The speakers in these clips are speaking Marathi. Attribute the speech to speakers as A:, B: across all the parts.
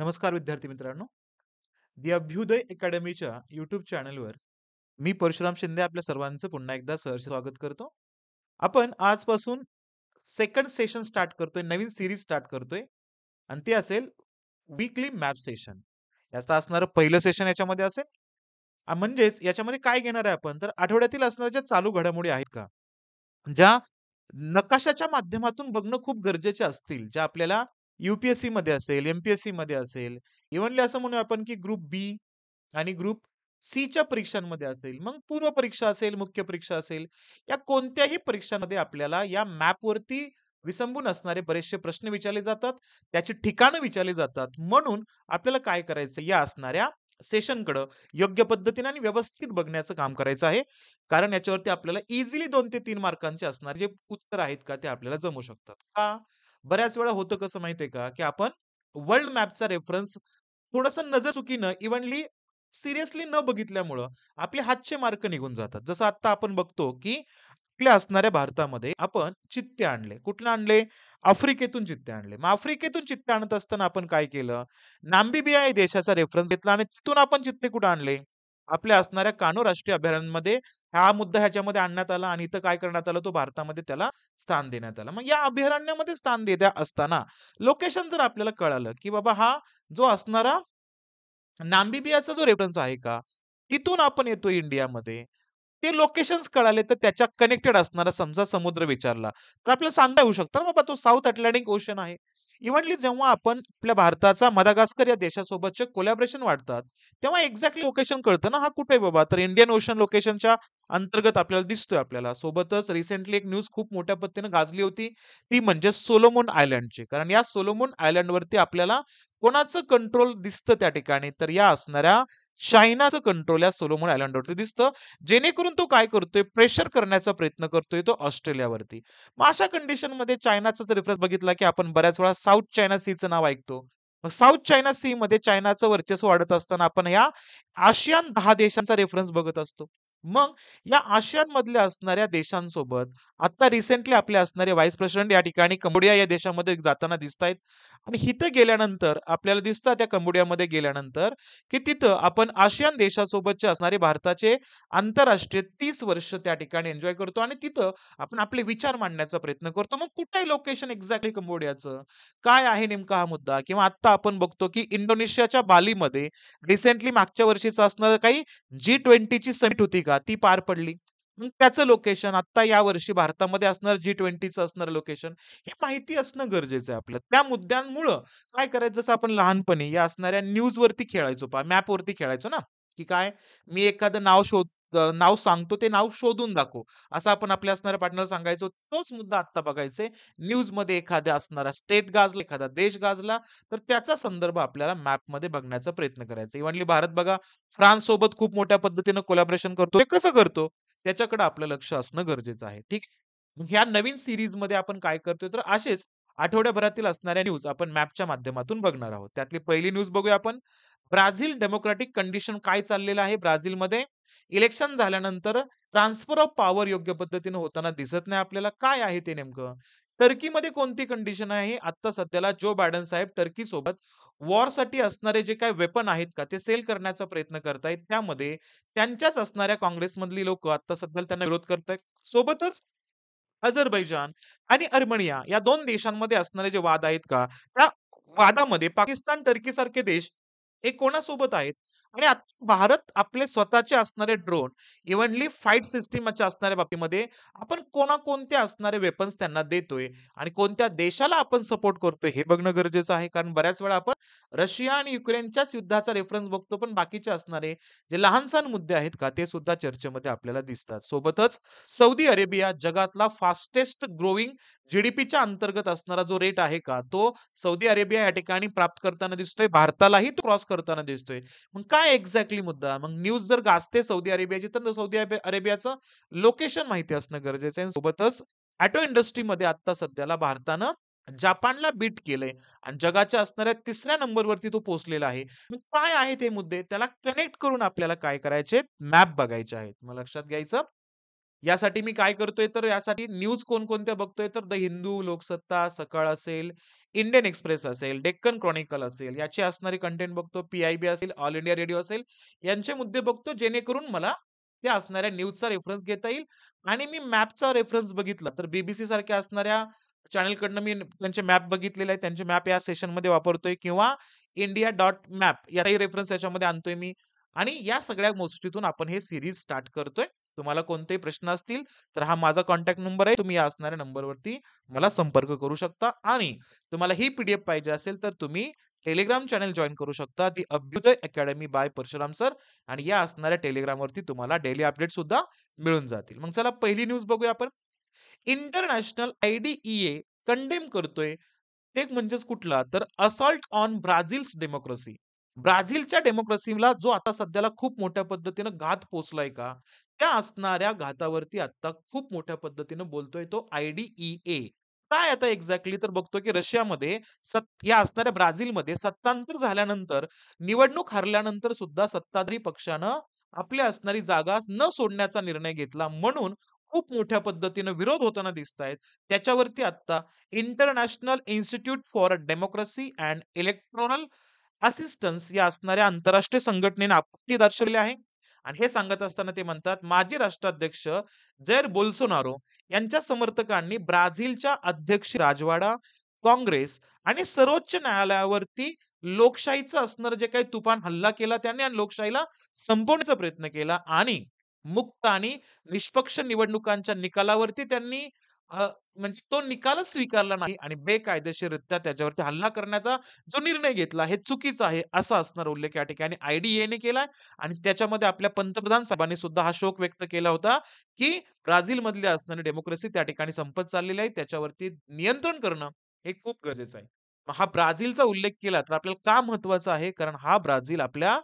A: नमस्कार विद्यार्थी मित्रांनो दि अभ्युदय अकॅडमीच्या युट्यूब चॅनलवर मी परशुराम शिंदे आपल्या सर्वांचं पुन्हा एकदा सहर्ष स्वागत करतो आपण आजपासून सेकंड सेशन स्टार्ट करतोय नवीन सिरीज स्टार्ट करतोय आणि ते असेल वीकली मॅप सेशन याचं असणारं पहिलं सेशन याच्यामध्ये असेल म्हणजेच याच्यामध्ये काय घेणार आहे आपण तर आठवड्यातील असणाऱ्या ज्या चालू घडामोडी आहेत का ज्या नकाशाच्या माध्यमातून बघणं खूप गरजेचे असतील ज्या आपल्याला यूपीएससी मध्ये असेल, एमपीएससी मध्ये असेल, इव्हनली असं म्हणूया आपण की ग्रुप बी आणि ग्रुप सी च्या परीक्षांमध्ये असेल, मग पूर्व परीक्षा असेल, मुख्य परीक्षा असेल, या कोणत्याही परीक्षांमध्ये आपल्याला या वरती विसंबून असणारे बरेचसे प्रश्न विचारले जातात, त्याची ठिकाणं विचारली जातात. म्हणून आपल्याला काय करायचं या असणाऱ्या सेशनकडं योग्य पद्धतीने आणि व्यवस्थित बघण्याचं काम करायचं आहे. कारण याच्यावरती आपल्याला इझिली दोन ते तीन मार्कांचे असणारे जे उत्तर आहेत का, ते आपल्याला जमू शकतात. का? बऱ्याच वेळा होतं कसं माहितीये का की आपण वर्ल्ड मॅपचा रेफरन्स थोडस नजर चुकीनं इव्हनली सिरियसली न बघितल्यामुळं आपले हातचे मार्क निघून जातात जसं आता आपण बघतो की आपल्या असणाऱ्या भारतामध्ये आपण चित्ते आणले कुठलं आणले आफ्रिकेतून चित्ते आणले मग आफ्रिकेतून चित्ते आणत असताना आपण काय केलं नाम्बिबिया या देशाचा रेफरन्स घेतला आणि तिथून आपण चित्ते कुठं आणले आपल्या असणाऱ्या कानो राष्ट्रीय अभयारण्यामध्ये हा मुद्दा ह्याच्यामध्ये आणण्यात आला आणि इथं काय करण्यात आलं तो भारतामध्ये त्याला स्थान देण्यात आला मग या अभयारण्यामध्ये स्थान देत्या असताना लोकेशन जर आपल्याला कळालं की बाबा हा जो असणारा नाम्बिबियाचा जो रेफरन्स आहे का तिथून आपण येतो इंडियामध्ये ते लोकेशन्स कळाले तर त्याच्या कनेक्टेड असणारा समजा समुद्र विचारला तर आपल्याला सांगता येऊ शकतं बाबा तो साऊथ अटलांटिक ओशन आहे इव्हनली जेव्हा आपण आपल्या भारताचा मदागास्कर या देशासोबतचे कोलॅबरेशन वाढतात तेव्हा एक्झॅक्टली लोकेशन कळतं ना हा कुठे बाबा तर इंडियन ओशन लोकेशनच्या अंतर्गत आपल्याला दिसतोय आपल्याला सोबतच रिसेंटली एक न्यूज खूप मोठ्या पद्धतीने गाजली होती ती म्हणजे सोलोमोन आयलंडची कारण या सोलोमोन आयलंडवरती आपल्याला कोणाचं कंट्रोल दिसतं त्या ठिकाणी तर या असणाऱ्या चायनाचं कंट्रोल या सोलोमन आयलंडवरती दिसतं जेणेकरून तो काय करतोय प्रेशर करण्याचा प्रयत्न करतोय तो ऑस्ट्रेलियावरती मग अशा कंडिशनमध्ये चायनाचा रेफरन्स बघितला की आपण बऱ्याच वेळा साऊथ चायना सीचं नाव ऐकतो मग साऊथ चायना सी मध्ये चायनाचं वर्चस्व वाढत असताना आपण या आशियान दहा देशांचा रेफरन्स बघत असतो मग या आशियान मधल्या असणाऱ्या देशांसोबत आता रिसेंटली आपले असणारे व्हाईस प्रेसिडेंट या ठिकाणी कंबोडिया या देशामध्ये जाताना दिसत आहेत आणि हिथं गेल्यानंतर आपल्याला दिसतं त्या कंबोडियामध्ये गेल्यानंतर की तिथं आपण आशियान देशासोबतचे असणारे भारताचे आंतरराष्ट्रीय तीस वर्ष त्या ठिकाणी एन्जॉय करतो आणि तिथं आपण आपले विचार मांडण्याचा प्रयत्न करतो मग कुठे लोकेशन एक्झॅक्टली कंबोडियाचं काय आहे नेमका हा मुद्दा किंवा आता आपण बघतो की इंडोनेशियाच्या बालीमध्ये रिसेंटली मागच्या वर्षीचं असणार काही जी ट्वेंटीची समिट होती का ती पार पडली त्याचं लोकेशन आता या वर्षी भारतामध्ये असणार जी ट्वेंटीचं असणार लोकेशन हे माहिती असणं गरजेचं आहे आपलं त्या मुद्द्यांमुळं काय करायचं जसं आपण लहानपणी या असणाऱ्या न्यूज वरती खेळायचो पा मॅपवरती खेळायचो ना की काय मी एखादं नाव शोध नाव सांगतो ते नाव शोधून दाखव असं आपण आपल्या असणाऱ्या पार्टनर सांगायचो तोच मुद्दा आता बघायचा न्यूज मध्ये एखाद्या असणारा स्टेट गाजला एखादा देश गाजला तर त्याचा संदर्भ आपल्याला मॅपमध्ये बघण्याचा प्रयत्न करायचा इव्हनली भारत बघा फ्रान्स सोबत खूप मोठ्या पद्धतीनं कोलॅबरेशन करतो कसं करतो त्याच्याकडे आपलं लक्ष असणं गरजेचं आहे ठीक ह्या नवीन सिरीज मध्ये आपण काय करतोय तर असेच आठवड्याभरातील असणाऱ्या न्यूज आपण मॅपच्या माध्यमातून बघणार आहोत त्यातली पहिली न्यूज बघूया आपण ब्राझील डेमोक्रॅटिक कंडिशन काय चाललेलं आहे ब्राझीलमध्ये इलेक्शन झाल्यानंतर ट्रान्सफर ऑफ पॉवर योग्य पद्धतीने होताना दिसत नाही आपल्याला काय आहे ते नेमकं टर्कीमध्ये कोणती कंडिशन आहे आता सध्याला जो बायडन साहेब टर्की सोबत वॉरसाठी असणारे जे काही वेपन आहेत का ते सेल करण्याचा प्रयत्न करतायत त्यामध्ये त्यांच्याच असणाऱ्या काँग्रेसमधली लोक आता सध्या त्यांना विरोध करत आहेत सोबतच अझरबैजान आणि अर्मेनिया या दोन देशांमध्ये असणारे जे वाद आहेत का त्या वादामध्ये पाकिस्तान टर्की सारखे देश हे कोणासोबत आहेत आणि भारत आपले स्वतःचे असणारे ड्रोन इव्हनली फाईट सिस्टीमच्या असणाऱ्या बाबतीमध्ये आपण कोणाकोणते असणारे वेपन्स त्यांना देतोय आणि कोणत्या देशाला आपण सपोर्ट करतोय हे बघणं गरजेचं आहे कारण बऱ्याच वेळा आपण रशिया आणि युक्रेनच्याच युद्धाचा रेफरन्स बघतो पण बाकीचे असणारे जे लहान सहान मुद्दे आहेत का ते सुद्धा चर्चेमध्ये आपल्याला दिसतात सोबतच सौदी अरेबिया जगातला फास्टेस्ट ग्रोविंग जीडीपीच्या अंतर्गत असणारा जो रेट आहे का तो सौदी अरेबिया या ठिकाणी प्राप्त करताना दिसतोय भारतालाही तो क्रॉस करताना दिसतोय मग काय एक्झॅक्टली मुद्दा मग न्यूज जर गाजते सौदी अरेबियाची तर सौदी अरेबियाचं लोकेशन माहिती असणं गरजेचं आहे सोबतच ऍटो इंडस्ट्रीमध्ये आता सध्याला भारतानं जपानला बीट केलंय आणि जगाच्या असणाऱ्या तिसऱ्या नंबरवरती तो पोहोचलेला आहे काय आहे ते मुद्दे त्याला कनेक्ट करून आपल्याला काय करायचे मॅप बघायचे आहेत मग लक्षात घ्यायचं यासाठी मी काय करतोय तर यासाठी न्यूज कोणकोणत्या बघतोय तर द हिंदू लोकसत्ता सकाळ असेल इंडियन एक्सप्रेस असेल डेक्कन क्रॉनिकल असेल याचे असणारे कंटेंट बघतो पी आय बी असेल ऑल इंडिया रेडिओ असेल यांचे मुद्दे बघतो जेणेकरून मला त्या असणाऱ्या न्यूजचा रेफरन्स घेता येईल आणि मी मॅपचा रेफरन्स बघितला तर बीबीसी सारख्या असणाऱ्या चॅनलकडनं मी त्यांचे मॅप बघितलेले आहेत त्यांचे मॅप या सेशन मध्ये वापरतोय किंवा इंडिया डॉट मॅप याचाही रेफरन्स याच्यामध्ये आणतोय मी आणि या सगळ्या गोष्टीतून आपण हे सिरीज स्टार्ट करतोय तुम्हाला कोणतेही प्रश्न असतील तर हा माझा कॉन्टॅक्ट नंबर आहे तुम्ही या असणाऱ्या नंबरवरती मला संपर्क करू शकता आणि तुम्हाला ही पीडीएफ पाहिजे असेल तर तुम्ही टेलिग्राम चॅनल जॉईन करू शकता ती Abhyudaya Academy by Parshuram sir आणि या असणाऱ्या टेलिग्रामवरती तुम्हाला डेली अपडेट सुद्धा मिळून जातील मग चला पहिली न्यूज बघूया आपण इंटरनॅशनल आयडीईए कंडेम करतोय एक म्हणजेच कुठला तर असॉल्ट ऑन ब्राझील डेमोक्रेसी ब्राझीलच्या डेमोक्रेसीला जो आता सध्याला खूप मोठ्या पद्धतीनं घात पोचलाय का त्या असणाऱ्या घातावरती आता खूप मोठ्या पद्धतीनं बोलतोय तो ए काय आता एक्झॅक्टली तर बघतो की रशियामध्ये या असणाऱ्या ब्राझीलमध्ये सत्तांतर झाल्यानंतर, निवडणूक हरल्यानंतर सुद्धा सत्ताधारी पक्षानं आपल्या असणारी जागा न सोडण्याचा निर्णय घेतला. म्हणून खूप मोठ्या पद्धतीनं विरोध होताना दिसतायत. त्याच्यावरती आत्ता International Institute for Democracy and Electoral Assistance या असणाऱ्या आंतरराष्ट्रीय संघटनेने आपत्ती दर्शवली आहे. आणि हे सांगत असताना ते म्हणतात माजी राष्ट्राध्यक्ष जैर बोल्सोनारो यांच्या समर्थकांनी ब्राझीलच्या अध्यक्ष राजवाडा काँग्रेस आणि सर्वोच्च न्यायालयावरती लोकशाहीचं असणार जे काही तुफान हल्ला केला त्यांनी आणि लोकशाहीला संपवण्याचा प्रयत्न केला आणि मुक्त आणि निष्पक्ष निवडणुकांच्या निकालावरती त्यांनी म्हणजे तो निकालच स्वीकारला नाही आणि बेकायदेशीररित्या त्याच्यावरती हल्ला करण्याचा जो निर्णय घेतला हे चुकीचा आहे असा असणार उल्लेख या ठिकाणी डी ने केलाय आणि त्याच्यामध्ये आपल्या पंतप्रधान साहेबांनी सुद्धा हा शोक व्यक्त केला होता की ब्राझील मधले असणारी डेमोक्रेसी त्या ठिकाणी संपत चाललेली आहे त्याच्यावरती नियंत्रण करणं हे खूप गरजेचं आहे. मग हा ब्राझीलचा उल्लेख केला तर आपल्याला का महत्वाचा आहे? कारण हा ब्राझील आपल्या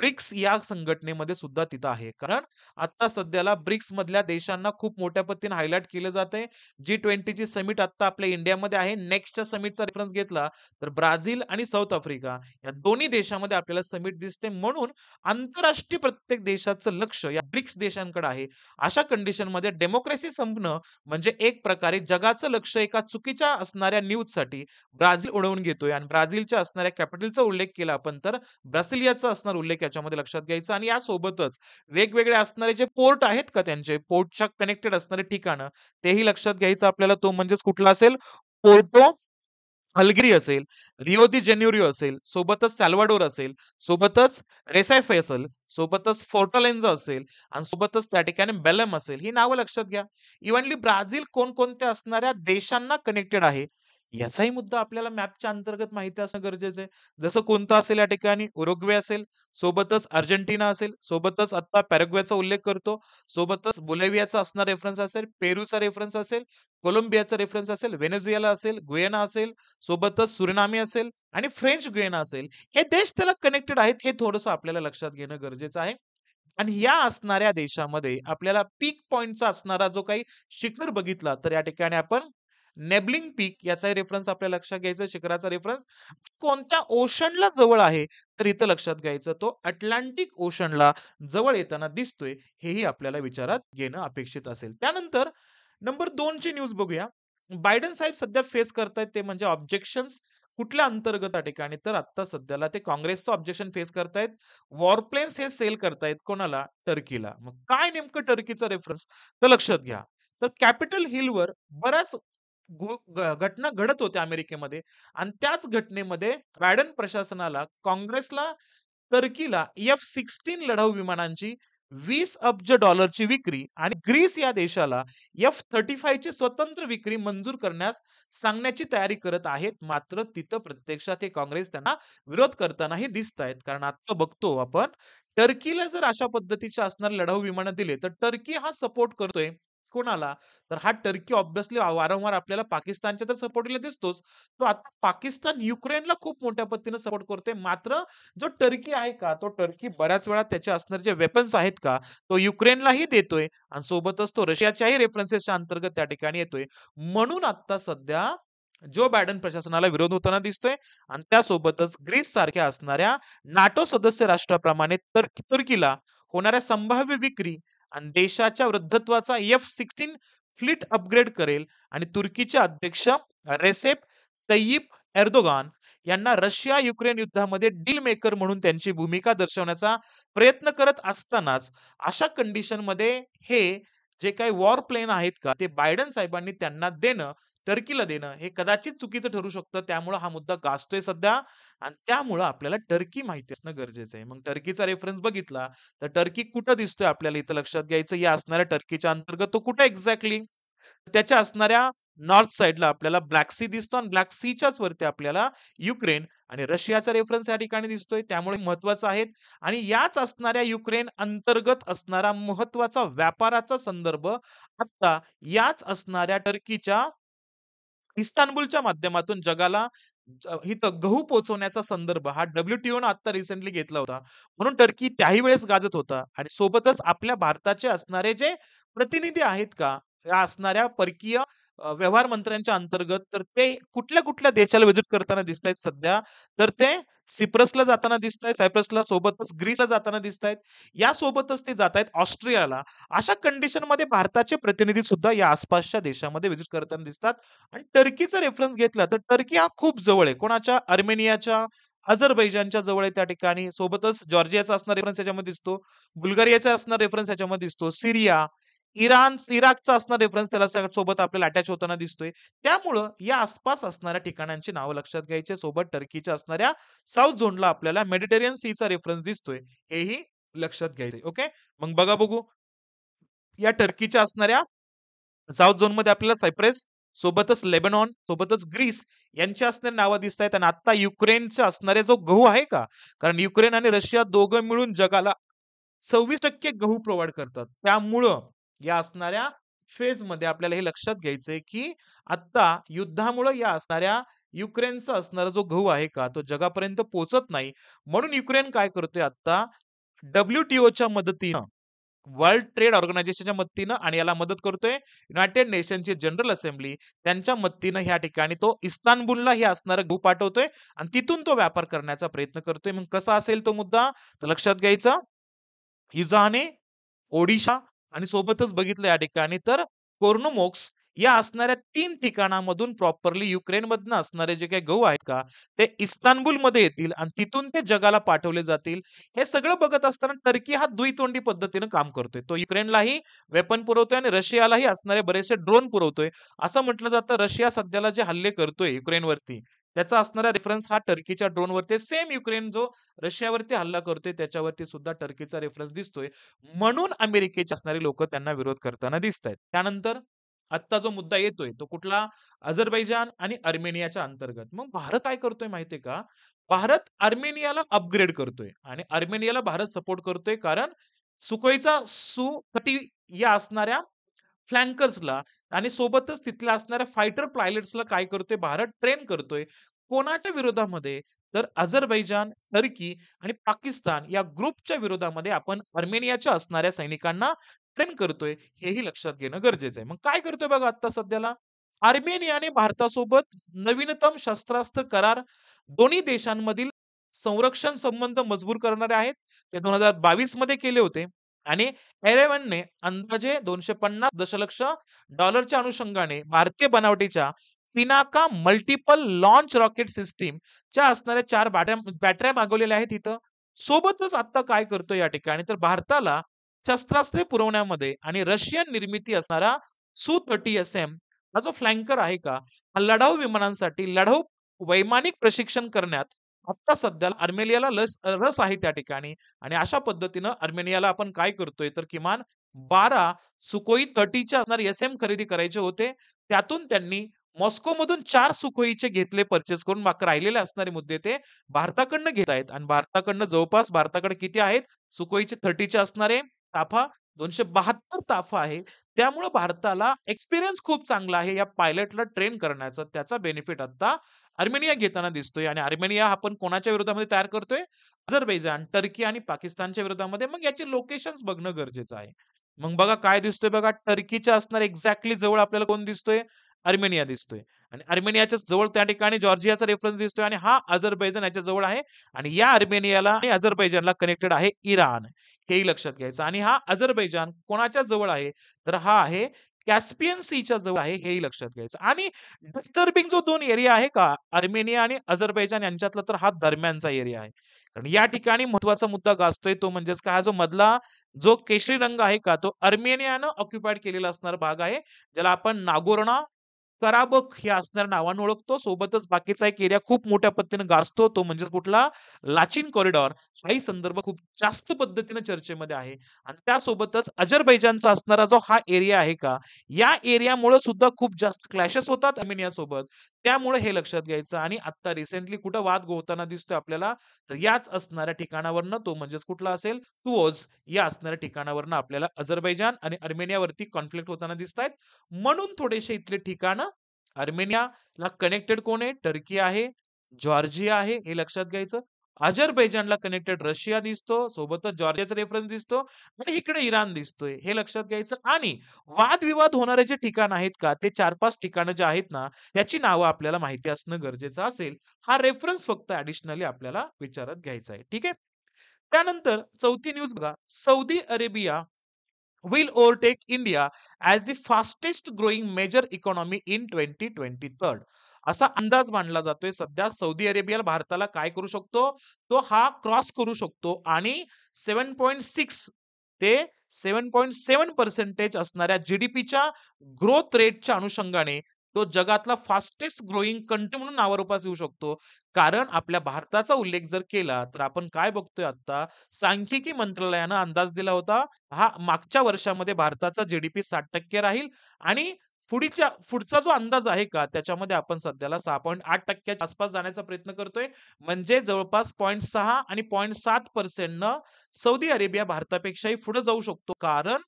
A: ब्रिक्स या संघटनेमध्ये सुद्धा तिथं आहे कारण आता सध्याला ब्रिक्स मधल्या देशांना खूप मोठ्या पद्धतीने हायलाइट केलं जात आहे जी ट्वेंटीची समिट आता आपल्या इंडियामध्ये आहे नेक्स्टच्या समिटचा रेफरन्स घेतला तर ब्राझील आणि साऊथ आफ्रिका या दोन्ही देशामध्ये आपल्याला समिट दिसते म्हणून आंतरराष्ट्रीय प्रत्येक देशाचं लक्ष या ब्रिक्स देशांकडे आहे अशा कंडिशनमध्ये डेमोक्रेसी संपणं म्हणजे एक प्रकारे जगाचं लक्ष एका चुकीच्या असणाऱ्या न्यूजसाठी ब्राझील उडवून घेतोय आणि ब्राझीलच्या असणाऱ्या कॅपिटलचा उल्लेख केला आपण तर ब्रासिलियाचा असणार उल्लेख याच्यामध्ये लक्षात घ्यायचं आणि यासोबतच वेगवेगळे असणारे जे पोर्ट आहेत का त्यांचे पोर्टच्या कनेक्टेड असणारे ठिकाणं तेही लक्षात घ्यायचं आपल्याला तो म्हणजेच कुठला असेल पोर्टो हलगिरी असेल रिओ दी जेन्युरिओ असेल सोबतच सॅल्वाडोर असेल सोबतच रेसायफे असेल सोबतच फोर्टालेन्झा असेल आणि सोबतच त्या ठिकाणी बेलम असेल ही नावं लक्षात घ्या इव्हनली ब्राझील कोणकोणत्या असणाऱ्या देशांना कनेक्टेड आहे याचाही मुद्दा आपल्याला मॅपच्या अंतर्गत माहिती असणं गरजेचं आहे जसं कोणतं असेल या ठिकाणी उरुग्वे असेल सोबतच अर्जेंटिना असेल सोबतच आता पॅरेग्वेचा उल्लेख करतो सोबतच बोलेव्हियाचा असणार रेफरन्स असेल पेरूचा रेफरन्स असेल कोलंबियाचा रेफरन्स असेल व्हेनेझुएला असेल गुएना असेल सोबतच सुरिनामी असेल आणि फ्रेंच गुएना असेल हे देश त्याला कनेक्टेड आहेत हे थोडंसं आपल्याला लक्षात घेणं गरजेचं आहे आणि या असणाऱ्या देशामध्ये आपल्याला पीक पॉइंटचा असणारा जो काही शिखर बघितला तर या ठिकाणी आपण नेबलिंग पीक याचा रेफरन्स आपल्या लक्षात घ्यायचा शिखराचा रेफरन्स कोणत्या ओशनला जवळ आहे तर इथं लक्षात घ्यायचं तो अटलांटिक ओशनला जवळ येताना दिसतोय हेही आपल्याला विचारात घेणं अपेक्षित असेल त्यानंतर नंबर ची न्यूज बघूया बायडन साहेब सध्या फेस करतायत ते म्हणजे ऑब्जेक्शन कुठल्या अंतर्गत ठिकाणी तर आता सध्याला ते काँग्रेसचं ऑब्जेक्शन फेस करतायत वॉरप्लेन्स हे सेल करतायत कोणाला टर्कीला मग काय नेमकं टर्कीचा रेफरन्स तर लक्षात घ्या तर कॅपिटल हिलवर बऱ्याच घटना घडत होत्या अमेरिकेमध्ये आणि त्याच घटनेमध्ये बायडन प्रशासनाला काँग्रेसला टर्कीला एफ सिक्स्टीन लढाऊ विमानांची वीस अब्ज डॉलरची विक्री आणि ग्रीस या देशाला एफ थर्टी फायची स्वतंत्र विक्री मंजूर करण्यास सांगण्याची तयारी करत आहेत मात्र तिथं प्रत्यक्षात हे काँग्रेस त्यांना विरोध करतानाही दिसत आहेत कारण आता बघतो आपण टर्कीला जर अशा पद्धतीच्या असणारे लढाऊ विमानं दिले तर टर्की हा सपोर्ट करतोय कोण आला तर हा टर्की ऑब्व्हियसली वारंवार आपल्याला पाकिस्तानच्या तर सपोर्टला दिसतोच तो आता पाकिस्तान युक्रेनला खूप मोठ्या पद्धतीने सपोर्ट करतोय मात्र जो टर्की आहे का तो टर्की बऱ्याच वेळा त्याचे असणारे जे वेपन्स आहेत का तो युक्रेनलाही देतोय आणि सोबतच तो रशियाच्याही रेफरन्सेसच्या अंतर्गत त्या ठिकाणी येतोय म्हणून आता सध्या जो बायडन प्रशासनाला विरोध होताना दिसतोय आणि त्यासोबतच ग्रीस सारख्या असणाऱ्या नाटो सदस्य राष्ट्राप्रमाणे तुर्कीला होणाऱ्या संभाव्य विक्री आणि देशाच्या वृद्धत्वाचा एफ सिक्स्टीन फ्लीट अपग्रेड करेल आणि तुर्कीचे अध्यक्ष रेसेप तय्यप एर्दोगान यांना रशिया युक्रेन युद्धामध्ये डील मेकर म्हणून त्यांची भूमिका दर्शवण्याचा प्रयत्न करत असतानाच अशा कंडिशनमध्ये हे जे काही वॉर प्लेन आहेत का ते बायडन साहेबांनी त्यांना देणं टर्कीला देणं हे कदाचित चुकीचं ठरू शकतं त्यामुळे हा मुद्दा गाजतोय सध्या आणि त्यामुळं आपल्याला टर्की माहिती असणं गरजेचं आहे मग टर्कीचा रेफरन्स बघितला तर टर्की कुठं दिसतोय आपल्याला इथं लक्षात घ्यायचं या असणाऱ्या टर्कीच्या अंतर्गत तो कुठं एक्झॅक्टली त्याच्या असणाऱ्या नॉर्थ साइडला आपल्याला ब्लॅक सी दिसतो आणि ब्लॅक सीच्याच वरती आपल्याला युक्रेन आणि रशियाचा रेफरन्स या ठिकाणी दिसतोय त्यामुळे महत्वाचं आहे आणि याच असणाऱ्या युक्रेन अंतर्गत असणारा महत्वाचा व्यापाराचा संदर्भ आता याच असणाऱ्या टर्कीच्या इस्तानबुलच्या माध्यमातून जगाला हिथं गहू पोहोचवण्याचा संदर्भ हा डब्ल्यूटीओ न आता रिसेंटली घेतला होता म्हणून टर्की त्याही वेळेस गाजत होता आणि सोबतच आपल्या भारताचे असणारे जे प्रतिनिधी आहेत का या असणाऱ्या परकीय व्यवहार मंत्र्यांच्या अंतर्गत तर ते कुठल्या कुठल्या देशाला विजिट करताना दिसत आहेत सध्या तर ते सिप्रसला जाताना दिसत आहेत सायप्रसला सोबतच ग्रीसला जाताना दिसत आहेत यासोबतच ते जात आहेत ऑस्ट्रियाला अशा कंडिशनमध्ये भारताचे प्रतिनिधी सुद्धा या आसपासच्या देशामध्ये विजिट करताना दिसतात आणि टर्कीचा रेफरन्स घेतला तर टर्की हा खूप जवळ आहे कोणाच्या अर्मेनियाच्या अझरबैजानच्या जवळ आहे त्या ठिकाणी सोबतच जॉर्जियाचा असणार रेफरन्स याच्यामध्ये दिसतो बुल्गारियाचा असणार रेफरन्स याच्यामध्ये दिसतो सिरिया इराण इराकचा असणार रेफरन्स त्याला सोबत आपल्याला अटॅच होताना दिसतोय त्यामुळं या आसपास असणाऱ्या ठिकाणांची नावं लक्षात घ्यायचे सोबत टर्कीच्या असणाऱ्या साऊथ झोनला आपल्याला मेडिटेरियन सीचा रेफरन्स दिसतोय हेही लक्षात घ्यायचे ओके मग बघा बघू या टर्कीच्या असणाऱ्या साऊथ झोन मध्ये आपल्याला सायप्रेस सोबतच लेबनॉन सोबतच ग्रीस यांच्या असणारी नावं दिसत आहेत आणि आता युक्रेनच्या असणारे जो गहू आहे का कारण युक्रेन आणि रशिया दोघं मिळून जगाला सव्वीस टक्के गहू प्रोव्हाइड करतात त्यामुळं या असणाऱ्या फेज मध्ये आपल्याला हे लक्षात घ्यायचंय की आता युद्धामुळे या असणाऱ्या युक्रेनचा असणारा जो गहू आहे का तो जगापर्यंत पोहोचत नाही म्हणून युक्रेन काय करतोय आता डब्ल्यूटीओच्या मदतीनं वर्ल्ड ट्रेड ऑर्गनायझेशनच्या मदतीनं आणि याला मदत करतोय युनायटेड नेशनची जनरल असेंब्ली त्यांच्या मदतीनं ह्या ठिकाणी तो इस्तानबुलला हे असणारा गहू पाठवतोय आणि तिथून तो व्यापार करण्याचा प्रयत्न करतोय मग कसा असेल तो मुद्दा तर लक्षात घ्यायचा युजाने ओडिशा आणि सोबतच बघितलं या ठिकाणी तर कोर्नोमोक्स या असणाऱ्या तीन ठिकाणामधून प्रॉपरली युक्रेन मधनं असणारे जे काही गहू आहेत का ते इस्तानबुल मध्ये येतील आणि तिथून ते जगाला पाठवले जातील हे सगळं बघत असताना टर्की हा द्वितोंडी पद्धतीनं काम करतोय तो युक्रेनलाही वेपन पुरवतोय आणि रशियालाही असणारे बरेचसे ड्रोन पुरवतोय असं म्हटलं जातं रशिया सध्याला जे हल्ले करतोय युक्रेनवरती त्याचा असणारा रेफरन्स हा टर्कीच्या ड्रोनवरती सेम युक्रेन जो रशियावरती हल्ला करतोय त्याच्यावरती सुद्धा टर्कीचा रेफरन्स दिसतोय म्हणून अमेरिकेचे असणारे लोक त्यांना विरोध करताना दिसत आहेत त्यानंतर आत्ता जो मुद्दा येतोय तो कुठला अझरबैजान आणि अर्मेनियाच्या अंतर्गत मग भारत काय करतोय माहितीये का भारत अर्मेनियाला अपग्रेड करतोय आणि अर्मेनियाला भारत सपोर्ट करतोय कारण सुकोईचा सु या असणाऱ्या फ्लँकर्सला आणि सोबतच तिथल्या असणाऱ्या फायटर पायलट्सला काय करतोय भारत ट्रेन करतोय कोणाच्या विरोधामध्ये तर अझरबैजान टर्की आणि पाकिस्तान या ग्रुपच्या विरोधामध्ये आपण अर्मेनियाच्या असणाऱ्या सैनिकांना ट्रेन करतोय हेही लक्षात घेणं गरजेचं आहे मग काय करतोय बघा आता सध्याला आर्मेनियाने भारतासोबत नवीनतम शस्त्रास्त्र करार दोन्ही देशांमधील संरक्षण संबंध मजबूत करणारे आहेत ते दोन हजार बावीस मध्ये केले होते आणि एरेवनने अंदाजे दोनशे पन्नास दशलक्ष डॉलरच्या अनुषंगाने भारतीय बनावटीच्या Pinaka multiple launch rocket system च्या असणाऱ्या चार बॅटऱ्या बॅटऱ्या मागवलेल्या आहेत इथं सोबतच आता काय करतो या ठिकाणी तर भारताला शस्त्रास्त्रे पुरवण्यामध्ये आणि रशियन निर्मिती असणारा सु थर्टी एस एम हा जो फ्लँकर आहे का हा लढाऊ विमानांसाठी लढाऊ वैमानिक प्रशिक्षण करण्यात आता सध्या अर्मेनियाला लस रस आहे त्या ठिकाणी आणि अशा पद्धतीनं अर्मेनियाला आपण काय करतोय तर किमान बारा सुकोई थर्टीच्या असणार एस एम खरेदी करायचे होते त्यातून त्यांनी मॉस्कोमधून चार सुखोईचे घेतले परचेस करून मात्र राहिलेले असणारे मुद्दे ते भारताकडनं घेत आहेत आणि भारताकडनं जवळपास भारताकडे किती आहेत सुकोईचे थर्टीचे असणारे ताफा दोनशे बहात्तर ताफा आहे त्यामुळे भारताला एक्सपिरियन्स खूप चांगला आहे या पायलटला ट्रेन करण्याचा त्याचा बेनिफिट आता अर्मेनिया घेताना दिसतोय आणि अर्मेनिया आपण कोणाच्या विरोधामध्ये तयार करतोय अझरबैजान टर्की आणि पाकिस्तानच्या विरोधामध्ये मग याचे लोकेशन बघणं गरजेचं आहे मग बघा काय दिसतोय बघा टर्कीच्या असणार एक्झॅक्टली जवळ आपल्याला कोण दिसतोय अर्मेनिया दिसतोय आणि अर्मेनियाच्या जवळ त्या ठिकाणी जॉर्जियाचा रेफरन्स दिसतोय आणि हा अझरबैजान याच्या जवळ आहे आणि या अर्मेनियाला आणि अझरबैजानला कनेक्टेड आहे इराण हेही लक्षात घ्यायचं आणि हा अझरबैजान कोणाच्या जवळ आहे तर हा आहे कॅस्पियन सीच्या जवळ आहे हेही लक्षात घ्यायचं आणि डिस्टर्बिंग जो दोन एरिया आहे का अर्मेनिया आणि अझरबैजान यांच्यातला तर हा दरम्यानचा एरिया आहे कारण या ठिकाणी महत्वाचा मुद्दा गाजतोय तो म्हणजेच काय जो मधला जो केशरी रंग आहे का तो अर्मेनियानं ऑक्युपाइड केलेला असणारा भाग आहे ज्याला आपण नागोरणा कराबक हे असणाऱ्या नावानं ओळखतो सोबतच बाकीचा एक एरिया खूप मोठ्या पद्धतीने गाजतो तो म्हणजे कुठला लाचिन कॉरिडॉर हाही संदर्भ खूप जास्त पद्धतीने चर्चेमध्ये आहे आणि त्यासोबतच अजरबैजानचा असणारा जो हा एरिया आहे का या एरियामुळे सुद्धा खूप जास्त क्लॅशेस होतात अमेनियासोबत सोबत त्यामुळे हे लक्षात घ्यायचं आणि आता रिसेंटली कुठं वाद गोवताना दिसतोय आपल्याला तर याच असणाऱ्या ठिकाणावरनं तो म्हणजेच कुठला असेल तुओज या असणाऱ्या ठिकाणावरनं आपल्याला अझरबैजान आणि अर्मेनियावरती कॉन्फ्लिक्ट होताना दिसतायत म्हणून थोडेसे इथले ठिकाणं अर्मेनियाला कनेक्टेड कोण आहे टर्की आहे जॉर्जिया आहे हे लक्षात घ्यायचं अजरबैजानला कनेक्टेड रशिया दिसतो सोबतच जॉर्जियाचा रेफरन्स दिसतो आणि इकडे इराण दिसतोय हे लक्षात घ्यायचं आणि वादविवाद होणारे जे ठिकाण आहेत का ते चार पाच ठिकाणं जे आहेत ना याची नावं आपल्याला माहिती असणं गरजेचं असेल हा रेफरन्स फक्त ऍडिशनली आपल्याला विचारात घ्यायचा आहे ठीक आहे त्यानंतर चौथी न्यूज बघा Saudi Arabia will overtake India as the fastest growing major economy in twenty twenty third असा अंदाज मांडला जातोय सध्या सौदी अरेबिया भारताला काय करू शकतो तो हा क्रॉस करू शकतो आणि सेवन पॉईंट सिक्स ते सेवन पॉईंट सेवन पर्सेंटेज असणाऱ्या जीडीपीच्या ग्रोथ रेटच्या अनुषंगाने तो जगातला फास्टेस्ट ग्रोईंग कंट्री म्हणून नावारूपास येऊ शकतो कारण आपल्या भारताचा उल्लेख जर केला तर आपण काय बघतोय आता सांख्यिकी मंत्रालयानं अंदाज दिला होता हा मागच्या वर्षामध्ये भारताचा जीडीपी साठ टक्के राहील आणि पुढच्या पुढचा जो अंदाज आहे का त्याच्यामध्ये आपण सध्याला सहा पॉईंट आठ टक्क्याच्या आसपास जाण्याचा प्रयत्न करतोय म्हणजे जवळपास पॉईंट सहा आणि पॉईंट सात न सौदी अरेबिया भारतापेक्षाही पुढे जाऊ शकतो कारण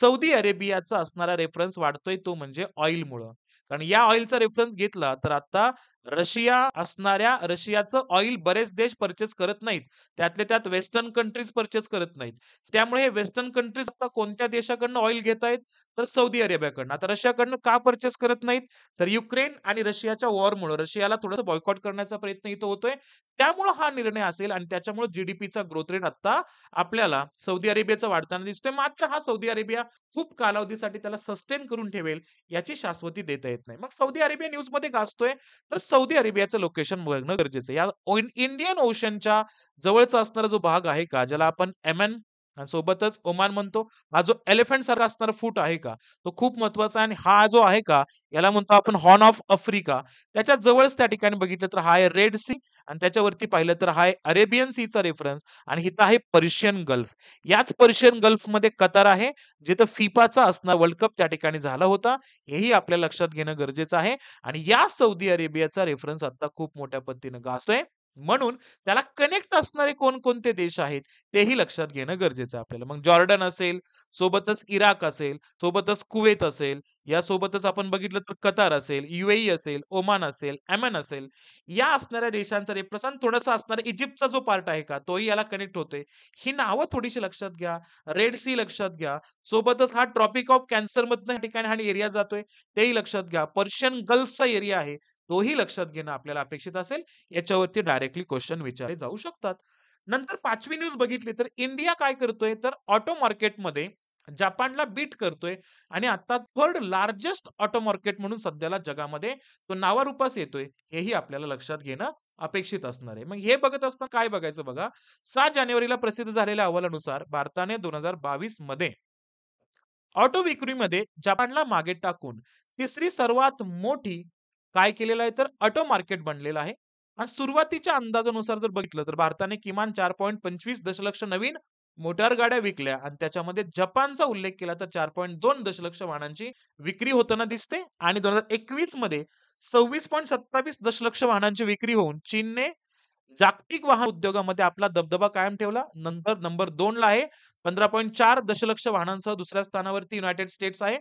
A: सौदी अरेबियाचा असणारा रेफरन्स वाढतोय तो म्हणजे ऑइलमुळं कारण या ऑइलचा रेफरन्स घेतला तर आता रशिया असणाऱ्या रशियाचं ऑइल बरेच देश परचेस करत नाहीत त्यातले त्यात वेस्टर्न कंट्रीज परचेस करत नाहीत त्यामुळे हे वेस्टर्न कंट्रीज आता कोणत्या देशाकडनं ऑइल घेत आहेत तर सौदी अरेबियाकडनं आता रशियाकडनं का परचेस करत नाहीत तर युक्रेन आणि रशियाच्या वॉरमुळे रशियाला थोडंसं बॉयकॉट करण्याचा प्रयत्न इथं होतोय त्यामुळे हा निर्णय असेल आणि त्याच्यामुळे जीडीपीचा ग्रोथ रेट आता आपल्याला सौदी अरेबियाचा वाढताना दिसतोय मात्र हा सौदी अरेबिया खूप कालावधीसाठी त्याला सस्टेन करून ठेवेल याची शाश्वती देता येत नाही मग सौदी अरेबिया न्यूजमध्ये मध्ये गाजतोय तर सौदी अरेबियाचं लोकेशन बघणं गरजेचं या इंडियन ओशनच्या जवळचा असणारा जो भाग आहे का ज्याला आपण एम एन आणि सोबतच ओमान म्हणतो हा जो एलिफंट सारखा असणारा फूट आहे का तो खूप महत्वाचा आणि हा जो आहे का याला म्हणतो आपण हॉर्न ऑफ आफ्रिका त्याच्या जवळच त्या ठिकाणी बघितलं तर हा आहे रेड सी आणि त्याच्यावरती पाहिलं तर हा आहे अरेबियन सीचा रेफरन्स आणि हिथं आहे पर्शियन गल्फ याच पर्शियन गल्फ मध्ये कतार आहे जिथं फिफाचा असणार वर्ल्ड कप त्या ठिकाणी झाला होता हेही आपल्या लक्षात घेणं गरजेचं आहे आणि या सौदी अरेबियाचा रेफरन्स आता खूप मोठ्या पद्धतीनं गाजतोय म्हणून त्याला कनेक्ट असणारे कोणकोणते देश आहेत तेही लक्षात घेणं गरजेचं आहे आपल्याला मग जॉर्डन असेल सोबतच इराक असेल सोबतच कुवेत असेल यासोबतच आपण बघितलं तर कतार असेल युएई असेल ओमान असेल एमन असेल या असणाऱ्या देशांचा रेप्रसन थोडासा असणारा इजिप्तचा जो पार्ट आहे का तोही याला कनेक्ट होतोय ही नावं थोडीशी लक्षात घ्या रेड सी लक्षात घ्या सोबतच हा ट्रॉपिक ऑफ कॅन्सर मधनं ठिकाणी हा एरिया जातोय तेही लक्षात घ्या पर्शियन गल्फचा एरिया आहे तोही लक्षात घेणं आपल्याला अपेक्षित असेल याच्यावरती डायरेक्टली क्वेश्चन विचारले जाऊ शकतात नंतर पाचवी न्यूज बघितली तर इंडिया काय करतोय तर ऑटो मार्केटमध्ये जपानला बीट करतोय आणि आता थर्ड लार्जेस्ट ऑटो मार्केट म्हणून सध्याला जगामध्ये तो नावारूपास येतोय हेही आपल्याला लक्षात घेणं अपेक्षित असणार आहे मग हे बघत असताना काय बघायचं बघा सात जानेवारीला प्रसिद्ध झालेल्या अहवालानुसार भारताने दोन हजार बावीस मध्ये ऑटो विक्रीमध्ये जपानला मागे टाकून तिसरी सर्वात मोठी काय केलेलं आहे तर ऑटो मार्केट बनलेलं आहे आणि सुरुवातीच्या अंदाजानुसार जर बघितलं तर भारताने किमान चार पॉईंट पंचवीस दशलक्ष नवीन मोटार गाड्या विकल्या आणि त्याच्यामध्ये जपानचा उल्लेख केला तर चार पॉईंट दोन दशलक्ष वाहनांची विक्री होताना दिसते आणि दोन हजार एकवीस मध्ये सव्वीस पॉईंट सत्तावीस दशलक्ष वाहनांची विक्री होऊन चीनने जागतिक वाहन उद्योगामध्ये आपला दबदबा कायम ठेवला नंतर नंबर दोन ला आहे पंधरा पॉईंट चार दशलक्ष वाहनांसह दुसऱ्या स्थानावरती युनायटेड स्टेट्स आहे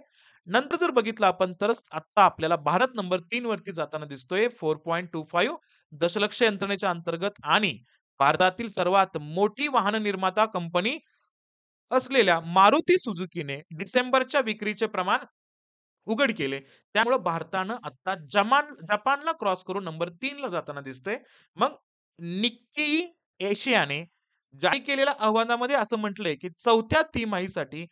A: नंतर जर बघितलं आपण तरच आता आपल्याला भारत नंबर तीन वरती जाताना दिसतोय फोर पॉईंट टू फाईव्ह दशलक्ष यंत्रणेच्या अंतर्गत आणि भारतातील सर्वात मोठी वाहन निर्माता कंपनी असलेल्या मारुती सुझुकीने डिसेंबरच्या विक्रीचे प्रमाण उघड केले त्यामुळे भारतानं आता जमान जपानला क्रॉस करून नंबर तीन ला जाताना दिसतोय मग निक्की एशियाने जारी केलेल्या अहवालामध्ये असं म्हटलंय की चौथ्या तिमाहीसाठी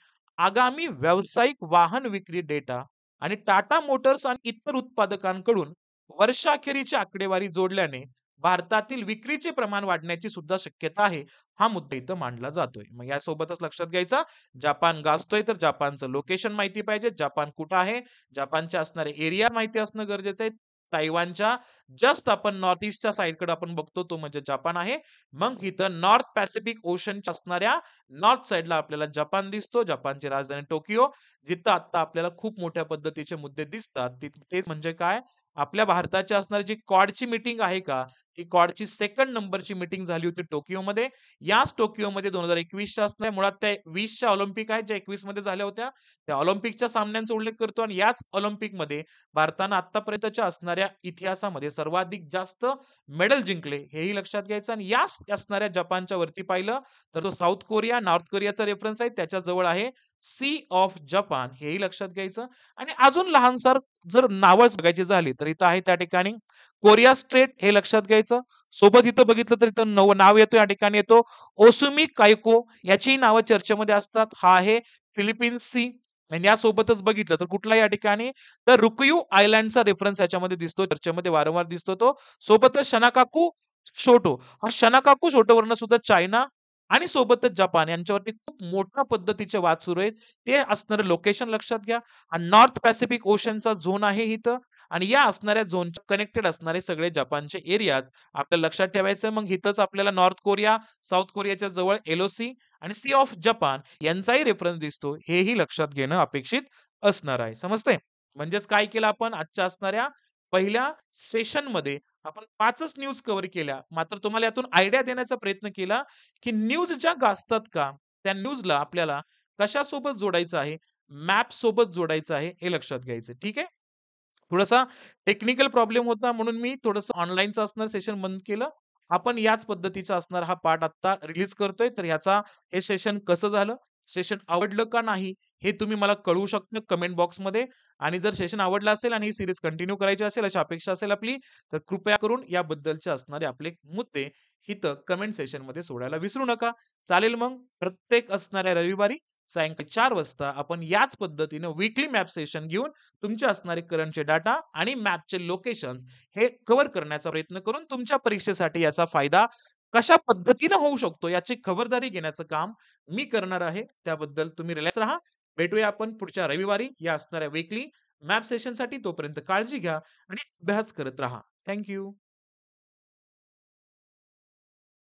A: आगामी व्यावसायिक वाहन विक्री डेटा आणि टाटा मोटर्स आणि इतर उत्पादकांकडून वर्षाखेरीची आकडेवारी जोडल्याने भारतातील विक्रीचे प्रमाण वाढण्याची सुद्धा शक्यता आहे हा मुद्दा इथं मांडला जातोय मग यासोबतच लक्षात घ्यायचा जपान गाजतोय तर जपानचं लोकेशन माहिती पाहिजे जपान कुठं आहे जपानचे असणारे एरिया माहिती असणं गरजेचं आहे ताईवानच्या जस्ट आपण नॉर्थ ईस्टच्या साईडकडे आपण बघतो तो म्हणजे जपान आहे मग इथं नॉर्थ पॅसिफिक ओशनच्या असणाऱ्या नॉर्थ साईडला आपल्याला जपान दिसतो जपानची राजधानी टोकियो जिथं आता आपल्याला खूप मोठ्या पद्धतीचे मुद्दे दिसतात तेच म्हणजे काय आपल्या भारताच्या असणारी जी क्वाडची मिटिंग आहे का ची सेकंड नंबरची मीटिंग झाली होती टोकियोमध्ये याच टोकियोमध्ये दोन हजार एकवीसच्या असणार मुळात त्या वीसच्या ऑलिम्पिक आहेत ज्या एकवीस मध्ये झाल्या होत्या त्या ऑलिम्पिकच्या सामन्यांचा उल्लेख करतो आणि याच ऑलिम्पिकमध्ये भारतानं आतापर्यंतच्या असणाऱ्या इतिहासामध्ये सर्वाधिक जास्त मेडल जिंकले हेही लक्षात घ्यायचं आणि याच असणाऱ्या जपानच्या वरती पाहिलं तर तो साऊथ कोरिया नॉर्थ कोरियाचा रेफरन्स आहे त्याच्या जवळ आहे सी ऑफ जपान हेही लक्षात घ्यायचं आणि अजून लहानसार जर नावच बघायची झाली तर इथं आहे त्या ठिकाणी कोरिया स्ट्रेट हे लक्षात घ्यायचं सोबत इथं बघितलं तर इथं नव नाव येतो या ठिकाणी येतो ओसुमी कायको याचीही नावं चर्चेमध्ये असतात हा आहे फिलिपिन्स सी आणि यासोबतच बघितलं तर कुठला या ठिकाणी तर रुकयू आयलँडचा रेफरन्स याच्यामध्ये दिसतो चर्चेमध्ये वारंवार दिसतो तो सोबतच शनाकाकू शोटो हा शनाकाकू छोटोवरनं सुद्धा चायना आणि सोबतच जपान यांच्यावरती खूप मोठ्या पद्धतीचे वाद सुरू आहेत ते असणारे लोकेशन लक्षात घ्या आणि नॉर्थ पॅसिफिक ओशनचा झोन आहे इथं आणि या असणाऱ्या झोनच्या कनेक्टेड असणारे सगळे जपानचे एरियाज आपल्या लक्षात ठेवायचे मग इथंच आपल्याला नॉर्थ कोरिया साऊथ कोरियाच्या जवळ एलओसी आणि सी ऑफ जपान यांचाही रेफरन्स दिसतो हेही लक्षात घेणं अपेक्षित असणार आहे समजते म्हणजेच काय केलं आपण आजच्या असणाऱ्या पहिल्या सेशन मध्ये आपण पाचच न्यूज कव्हर केल्या मात्र तुम्हाला यातून आयडिया देण्याचा प्रयत्न केला की न्यूज ज्या गाजतात का त्या न्यूजला आपल्याला कशासोबत जोडायचं आहे मॅप सोबत जोडायचं आहे हे लक्षात घ्यायचं ठीक आहे थोडासा टेक्निकल प्रॉब्लेम होता म्हणून मी थोडस ऑनलाईनचं असणार सेशन बंद केलं आपण याच पद्धतीचा असणार हा पार्ट आता रिलीज करतोय तर ह्याचा हे सेशन कसं झालं सेशन आवडलं का नाही हे तुम्ही मला कळवू शकता कमेंट बॉक्समध्ये आणि जर सेशन आवडलं असेल आणि ही सिरीज कंटिन्यू करायची असेल अशी अपेक्षा असेल आपली तर कृपया करून याबद्दलचे असणारे आपले मुद्दे हिथं कमेंट सेशनमध्ये सोडायला विसरू नका चालेल मग प्रत्येक असणाऱ्या रविवारी सायंकाळी चार वाजता आपण याच पद्धतीने वीकली मॅप सेशन घेऊन तुमचे असणारे करंटचे डाटा आणि मॅपचे लोकेशन्स हे कव्हर करण्याचा प्रयत्न करून तुमच्या परीक्षेसाठी याचा फायदा कशा पद्धतीने होऊ शकतो याची खबरदारी घेण्याचं काम मी करणार आहे त्याबद्दल तुम्ही रिलॅक्स राहा भेटूया आपण पुढच्या रविवारी या असणाऱ्या वीकली मॅप सेशनसाठी तोपर्यंत काळजी घ्या आणि अभ्यास करत राहा थँक्यू